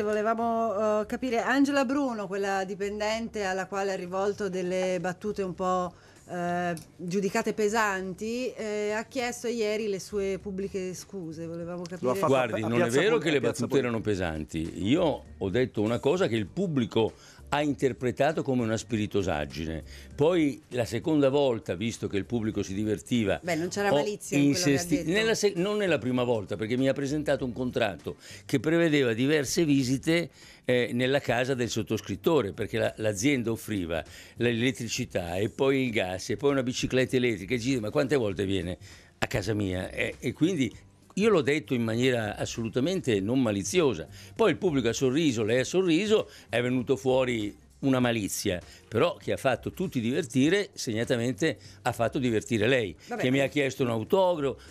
Volevamo uh, capire Angela Bruno, quella dipendente alla quale ha rivolto delle battute un po' eh, giudicate pesanti, eh, ha chiesto ieri le sue pubbliche scuse. Volevamo capire. Fatto, Guardi, non è vero Puglia, che le battute erano pesanti. Io ho detto una cosa che il pubblico ha interpretato come una spiritosaggine. Poi la seconda volta, visto che il pubblico si divertiva, Beh, non c'era malizia insesti- in nella se- non nella prima volta, perché mi ha presentato un contratto che prevedeva diverse visite eh, nella casa del sottoscrittore, perché la- l'azienda offriva l'elettricità e poi il gas e poi una bicicletta elettrica. E dice, ma quante volte viene? a casa mia eh, e, quindi io l'ho detto in maniera assolutamente non maliziosa. Poi il pubblico ha sorriso, lei ha sorriso, è venuto fuori una malizia, però che ha fatto tutti divertire, segnatamente ha fatto divertire lei, Vabbè. che mi ha chiesto un autografo,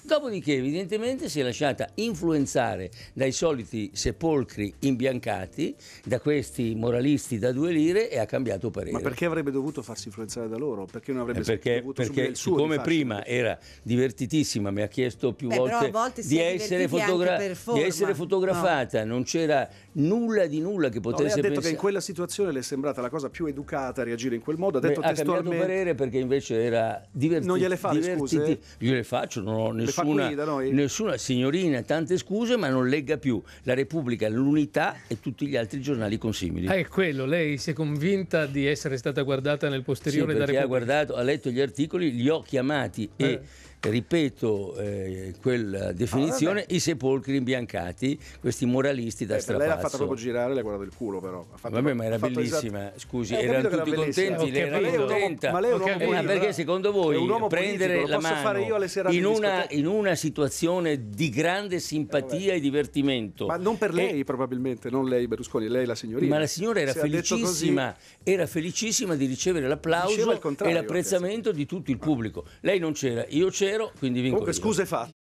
dopodiché evidentemente si è lasciata influenzare dai soliti sepolcri imbiancati, da questi moralisti da due lire e ha cambiato parere. Ma perché avrebbe dovuto farsi influenzare da loro? Perché non avrebbe eh, perché, dovuto perché il suo Come prima era divertitissima, mi ha chiesto più Beh, volte, volte di, essere fotogra- di, essere fotografata, no. non c'era nulla di nulla che potesse no, lei ha detto pensare. che in quella situazione le è sembrata stata la cosa più educata a reagire in quel modo. Ha detto Beh, testualmente... Ha cambiato parere perché invece era divertito. Non gliele fa le scuse? Gliele faccio, non ho nessuna, nessuna signorina, tante scuse, ma non legga più La Repubblica, l'Unità e tutti gli altri giornali consimili. Ah, è quello, lei si è convinta di essere stata guardata nel posteriore sì, da Repubblica? ha guardato, ha letto gli articoli, li ho chiamati eh. e ripeto eh, quella ah, definizione, ah, i sepolcri imbiancati, questi moralisti da eh, strapazzo. Lei l'ha fatta proprio girare, le ha guardato il culo però. Ha fatto, vabbè, ma era bellissima scusi, eh, erano tutti contenti, lei era contenta. Ma lei è un uomo okay, politico, perché secondo voi prendere la mano in una, in una, situazione di grande eh, simpatia eh, e divertimento. Ma non per lei e, probabilmente, non lei Berlusconi, lei la signorina. Ma la signora era felicissima, era felicissima di ricevere l'applauso e l'apprezzamento di tutto il pubblico. Lei non c'era, io c'ero, quindi vinco. Comunque, scuse fatte.